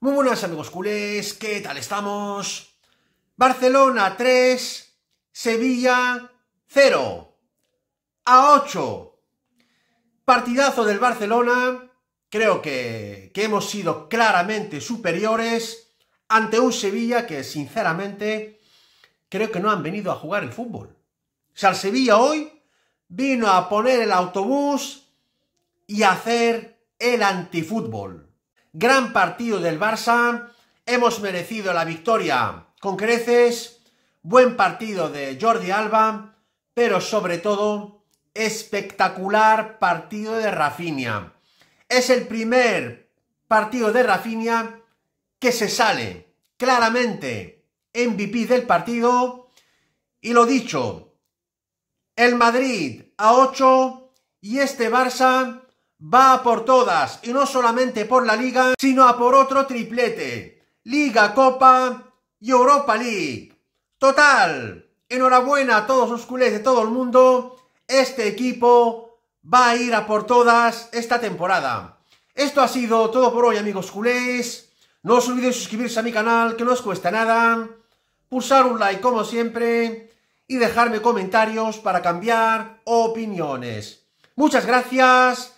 Muy buenas amigos culés, ¿qué tal estamos? Barcelona 3, Sevilla 0, a 8. Partidazo del Barcelona, creo que, hemos sido claramente superiores ante un Sevilla que sinceramente creo que no han venido a jugar el fútbol. O sea, el Sevilla hoy vino a poner el autobús y hacer el antifútbol. Gran partido del Barça, hemos merecido la victoria con creces, buen partido de Jordi Alba, pero sobre todo espectacular partido de Rafinha. Es el primer partido de Rafinha que se sale claramente MVP del partido y lo dicho, el Madrid a 8 y este Barça va a por todas, y no solamente por la liga, sino a por otro triplete. Liga, Copa y Europa League. Total, enhorabuena a todos los culés de todo el mundo. Este equipo va a ir a por todas esta temporada. Esto ha sido todo por hoy amigos culés. No os olvidéis suscribirse a mi canal que no os cuesta nada. Pulsar un like como siempre. Y dejarme comentarios para cambiar opiniones. Muchas gracias